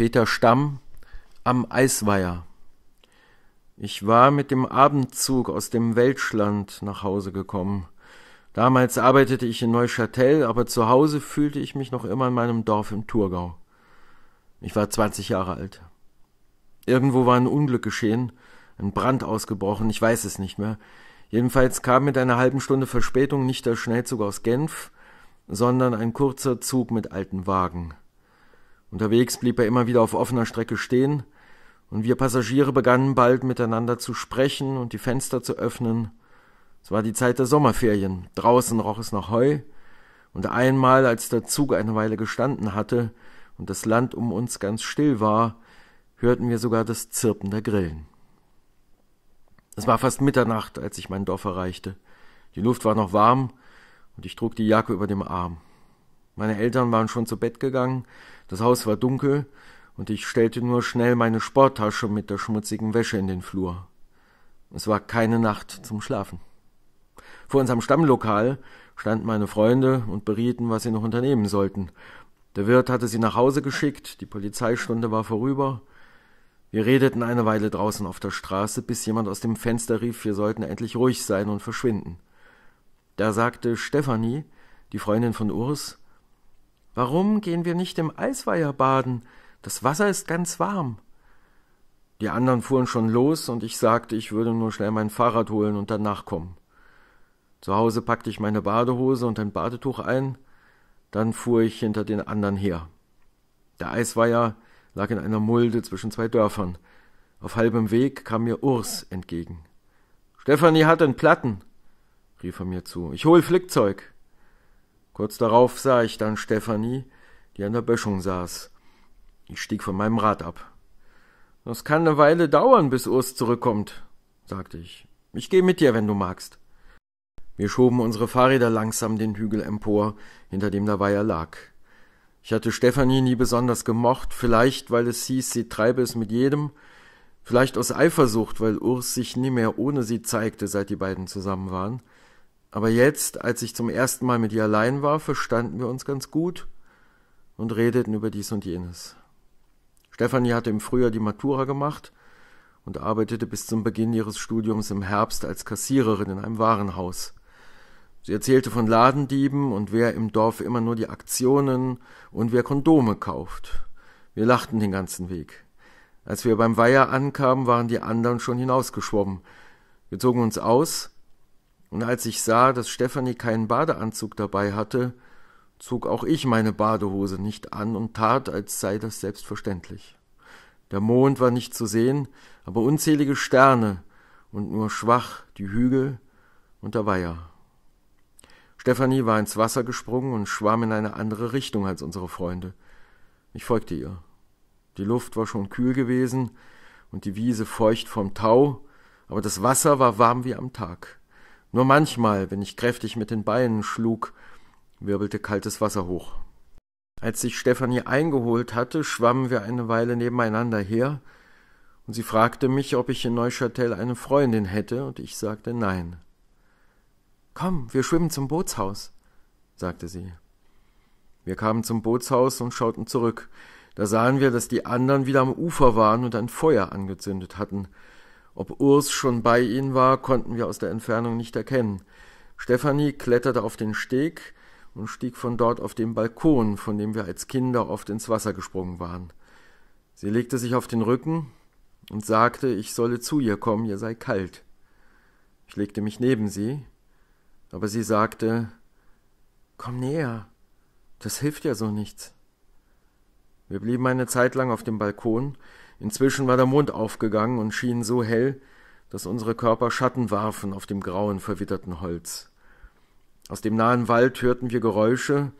Peter Stamm am Eisweiher. Ich war mit dem Abendzug aus dem Weltschland nach Hause gekommen. Damals arbeitete ich in Neuchâtel, aber zu Hause fühlte ich mich noch immer in meinem Dorf im Thurgau. Ich war 20 Jahre alt. Irgendwo war ein Unglück geschehen, ein Brand ausgebrochen, ich weiß es nicht mehr. Jedenfalls kam mit einer halben Stunde Verspätung nicht der Schnellzug aus Genf, sondern ein kurzer Zug mit alten Wagen. Unterwegs blieb er immer wieder auf offener Strecke stehen, und wir Passagiere begannen bald miteinander zu sprechen und die Fenster zu öffnen. Es war die Zeit der Sommerferien, draußen roch es nach Heu, und einmal, als der Zug eine Weile gestanden hatte und das Land um uns ganz still war, hörten wir sogar das Zirpen der Grillen. Es war fast Mitternacht, als ich mein Dorf erreichte. Die Luft war noch warm, und ich trug die Jacke über dem Arm. Meine Eltern waren schon zu Bett gegangen, das Haus war dunkel, und ich stellte nur schnell meine Sporttasche mit der schmutzigen Wäsche in den Flur. Es war keine Nacht zum Schlafen. Vor unserem Stammlokal standen meine Freunde und berieten, was sie noch unternehmen sollten. Der Wirt hatte sie nach Hause geschickt, die Polizeistunde war vorüber. Wir redeten eine Weile draußen auf der Straße, bis jemand aus dem Fenster rief, wir sollten endlich ruhig sein und verschwinden. Da sagte Stephanie, die Freundin von Urs, Warum gehen wir nicht im Eisweiher baden? Das Wasser ist ganz warm. Die anderen fuhren schon los und ich sagte, ich würde nur schnell mein Fahrrad holen und danach kommen. Zu Hause packte ich meine Badehose und ein Badetuch ein, dann fuhr ich hinter den anderen her. Der Eisweiher lag in einer Mulde zwischen zwei Dörfern. Auf halbem Weg kam mir Urs entgegen. Stefanie hat einen Platten, rief er mir zu. Ich hol Flickzeug. Kurz darauf sah ich dann Stefanie, die an der Böschung saß. Ich stieg von meinem Rad ab. Das kann eine Weile dauern, bis Urs zurückkommt, sagte ich. Ich gehe mit dir, wenn du magst. Wir schoben unsere Fahrräder langsam den Hügel empor, hinter dem der Weiher lag. Ich hatte Stefanie nie besonders gemocht, vielleicht weil es hieß, sie treibe es mit jedem, vielleicht aus Eifersucht, weil Urs sich nie mehr ohne sie zeigte, seit die beiden zusammen waren. Aber jetzt, als ich zum ersten Mal mit ihr allein war, verstanden wir uns ganz gut und redeten über dies und jenes. Stefanie hatte im Frühjahr die Matura gemacht und arbeitete bis zum Beginn ihres Studiums im Herbst als Kassiererin in einem Warenhaus. Sie erzählte von Ladendieben und wer im Dorf immer nur die Aktionen und wer Kondome kauft. Wir lachten den ganzen Weg. Als wir beim Weiher ankamen, waren die anderen schon hinausgeschwommen. Wir zogen uns aus, und als ich sah, dass Stefanie keinen Badeanzug dabei hatte, zog auch ich meine Badehose nicht an und tat, als sei das selbstverständlich. Der Mond war nicht zu sehen, aber unzählige Sterne und nur schwach die Hügel und der Weiher. Stefanie war ins Wasser gesprungen und schwamm in eine andere Richtung als unsere Freunde. Ich folgte ihr. Die Luft war schon kühl gewesen und die Wiese feucht vom Tau, aber das Wasser war warm wie am Tag. Nur manchmal, wenn ich kräftig mit den Beinen schlug, wirbelte kaltes Wasser hoch. Als sich Stefanie eingeholt hatte, schwammen wir eine Weile nebeneinander her, und sie fragte mich, ob ich in Neuchâtel eine Freundin hätte, und ich sagte nein. Komm, wir schwimmen zum Bootshaus, sagte sie. Wir kamen zum Bootshaus und schauten zurück. Da sahen wir, dass die anderen wieder am Ufer waren und ein Feuer angezündet hatten. Ob Urs schon bei ihnen war, konnten wir aus der Entfernung nicht erkennen. Stefanie kletterte auf den Steg und stieg von dort auf den Balkon, von dem wir als Kinder oft ins Wasser gesprungen waren. Sie legte sich auf den Rücken und sagte, ich solle zu ihr kommen, ihr sei kalt. Ich legte mich neben sie, aber sie sagte, komm näher, das hilft ja so nichts. Wir blieben eine Zeit lang auf dem Balkon, Inzwischen war der Mond aufgegangen und schien so hell, dass unsere Körper Schatten warfen auf dem grauen, verwitterten Holz. Aus dem nahen Wald hörten wir Geräusche,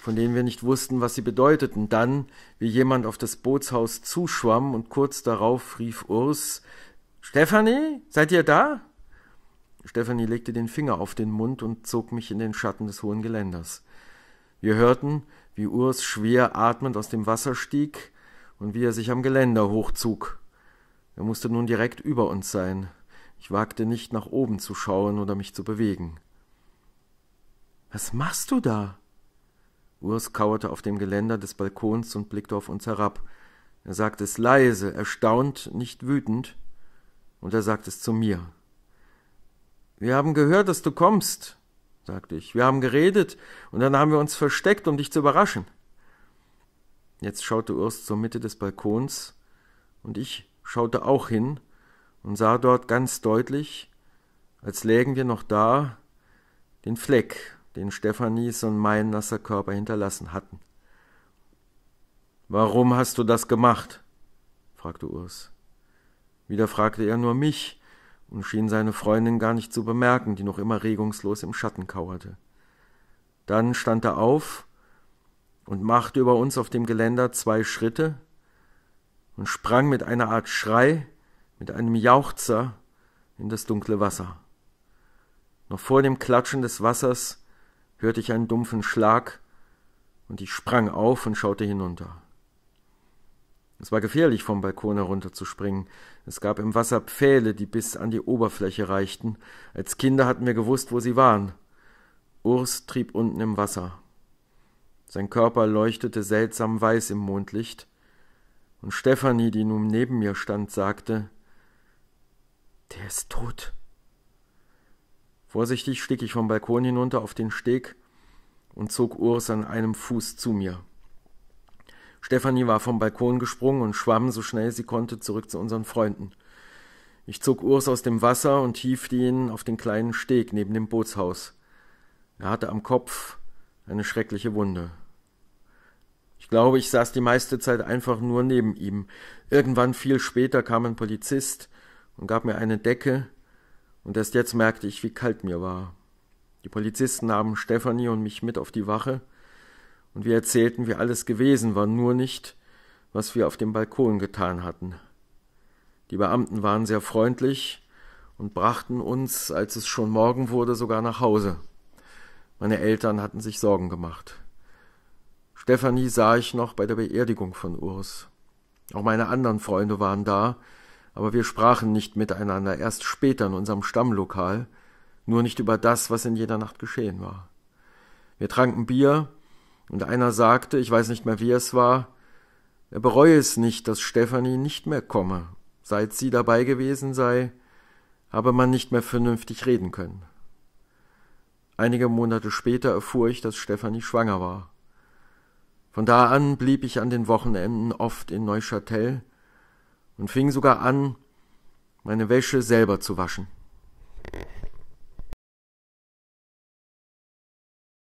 von denen wir nicht wussten, was sie bedeuteten. Dann, wie jemand auf das Bootshaus zuschwamm und kurz darauf rief Urs, Stephanie, seid ihr da? Stephanie legte den Finger auf den Mund und zog mich in den Schatten des hohen Geländers. Wir hörten, wie Urs schwer atmend aus dem Wasser stieg, und wie er sich am Geländer hochzog. Er musste nun direkt über uns sein. Ich wagte nicht, nach oben zu schauen oder mich zu bewegen. Was machst du da? Urs kauerte auf dem Geländer des Balkons und blickte auf uns herab. Er sagte es leise, erstaunt, nicht wütend, und er sagte es zu mir. Wir haben gehört, dass du kommst, sagte ich. Wir haben geredet, und dann haben wir uns versteckt, um dich zu überraschen. Jetzt schaute Urs zur Mitte des Balkons, und ich schaute auch hin und sah dort ganz deutlich, als lägen wir noch da, den Fleck, den Stephanies und mein nasser Körper hinterlassen hatten. Warum hast du das gemacht? fragte Urs. Wieder fragte er nur mich und schien seine Freundin gar nicht zu bemerken, die noch immer regungslos im Schatten kauerte. Dann stand er auf und machte über uns auf dem Geländer zwei Schritte und sprang mit einer Art Schrei, mit einem Jauchzer in das dunkle Wasser. Noch vor dem Klatschen des Wassers hörte ich einen dumpfen Schlag, und ich sprang auf und schaute hinunter. Es war gefährlich, vom Balkon herunterzuspringen. Es gab im Wasser Pfähle, die bis an die Oberfläche reichten. Als Kinder hatten wir gewusst, wo sie waren. Urs trieb unten im Wasser. Sein Körper leuchtete seltsam weiß im Mondlicht, und Stefanie, die nun neben mir stand, sagte Der ist tot. Vorsichtig stieg ich vom Balkon hinunter auf den Steg und zog Urs an einem Fuß zu mir. Stefanie war vom Balkon gesprungen und schwamm so schnell sie konnte zurück zu unseren Freunden. Ich zog Urs aus dem Wasser und hiefte ihn auf den kleinen Steg neben dem Bootshaus. Er hatte am Kopf eine schreckliche Wunde. Ich glaube, ich saß die meiste Zeit einfach nur neben ihm. Irgendwann viel später kam ein Polizist und gab mir eine Decke, und erst jetzt merkte ich, wie kalt mir war. Die Polizisten nahmen Stefanie und mich mit auf die Wache, und wir erzählten, wie alles gewesen war, nur nicht, was wir auf dem Balkon getan hatten. Die Beamten waren sehr freundlich und brachten uns, als es schon Morgen wurde, sogar nach Hause. Meine Eltern hatten sich Sorgen gemacht. Stefanie sah ich noch bei der Beerdigung von Urs. Auch meine anderen Freunde waren da, aber wir sprachen nicht miteinander, erst später in unserem Stammlokal, nur nicht über das, was in jeder Nacht geschehen war. Wir tranken Bier, und einer sagte, ich weiß nicht mehr, wie es war, er bereue es nicht, dass Stefanie nicht mehr komme. Seit sie dabei gewesen sei, habe man nicht mehr vernünftig reden können. Einige Monate später erfuhr ich, dass Stefanie schwanger war. Von da an blieb ich an den Wochenenden oft in Neuchâtel und fing sogar an, meine Wäsche selber zu waschen.